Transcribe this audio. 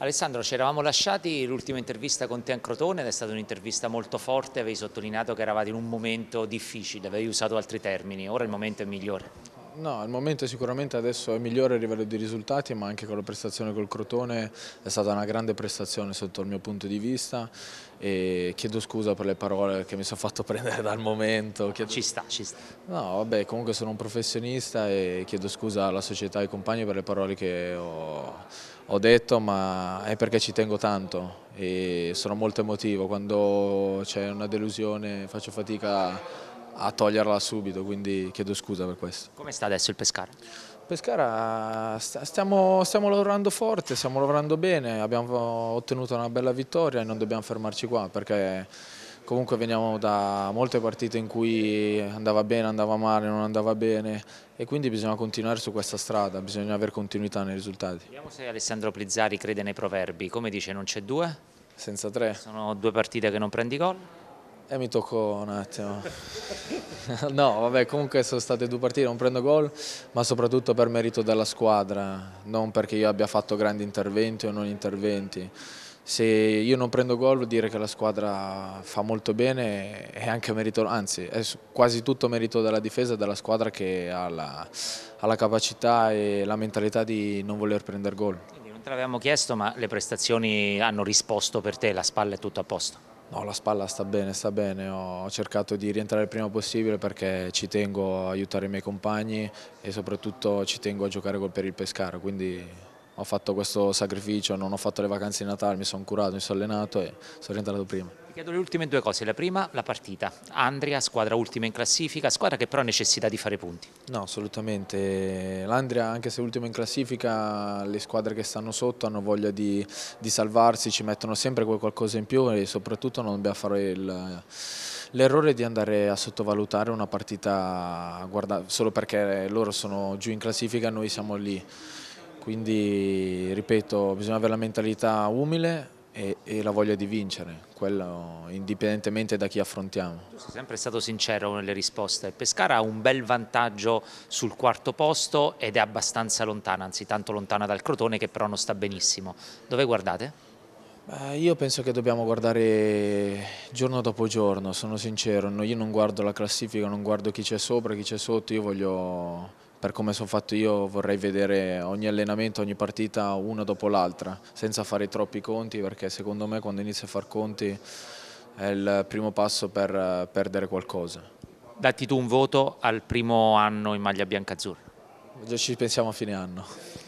Alessandro, ci eravamo lasciati l'ultima intervista con te a Crotone ed è stata un'intervista molto forte, avevi sottolineato che eravate in un momento difficile, avevi usato altri termini, ora il momento è migliore. No, il momento sicuramente adesso è migliore a livello di risultati, ma anche con la prestazione col Crotone è stata una grande prestazione sotto il mio punto di vista e chiedo scusa per le parole che mi sono fatto prendere dal momento. Chiedo... Ci sta, ci sta. No, vabbè, comunque sono un professionista e chiedo scusa alla società e ai compagni per le parole che ho, ho detto, ma è perché ci tengo tanto e sono molto emotivo. Quando c'è una delusione faccio fatica a toglierla subito, quindi chiedo scusa per questo. Come sta adesso il Pescara? Pescara stiamo, stiamo, lavorando forte, stiamo lavorando bene, abbiamo ottenuto una bella vittoria e non dobbiamo fermarci qua perché comunque veniamo da molte partite in cui andava bene, andava male, non andava bene e quindi bisogna continuare su questa strada, bisogna avere continuità nei risultati. Vediamo se Alessandro Plizzari crede nei proverbi, come dice non c'è due? Senza tre. Sono due partite che non prendi gol? E mi tocco un attimo. no, vabbè, comunque sono state due partite, non prendo gol, ma soprattutto per merito della squadra, non perché io abbia fatto grandi interventi o non interventi. Se io non prendo gol vuol dire che la squadra fa molto bene e anche merito, anzi è quasi tutto merito della difesa e della squadra che ha la, ha la capacità e la mentalità di non voler prendere gol. Quindi non te l'avevamo chiesto ma le prestazioni hanno risposto per te, la spalla è tutto a posto? No, la spalla sta bene, sta bene, ho cercato di rientrare il prima possibile perché ci tengo a aiutare i miei compagni e soprattutto ci tengo a giocare col per il Pescara, quindi ho fatto questo sacrificio, non ho fatto le vacanze di Natale, mi sono curato, mi sono allenato e sono rientrato prima. Ti chiedo le ultime due cose, la prima la partita, Andria, squadra ultima in classifica, squadra che però ha necessità di fare punti. No, assolutamente, l'Andria anche se ultima in classifica, le squadre che stanno sotto hanno voglia di, di salvarsi, ci mettono sempre qualcosa in più e soprattutto non dobbiamo fare L'errore di andare a sottovalutare una partita guarda, solo perché loro sono giù in classifica e noi siamo lì. Quindi, ripeto, bisogna avere la mentalità umile e, e la voglia di vincere, quello indipendentemente da chi affrontiamo. Tu sei sempre stato sincero nelle risposte. Pescara ha un bel vantaggio sul quarto posto ed è abbastanza lontana, anzi tanto lontana dal Crotone che però non sta benissimo. Dove guardate? Beh, io penso che dobbiamo guardare giorno dopo giorno, sono sincero, io non guardo la classifica, non guardo chi c'è sopra, chi c'è sotto, io voglio per come sono fatto io vorrei vedere ogni allenamento, ogni partita una dopo l'altra, senza fare troppi conti perché secondo me quando inizi a far conti è il primo passo per eh, perdere qualcosa. Datti tu un voto al primo anno in maglia bianca-azzurra? Già ci pensiamo a fine anno.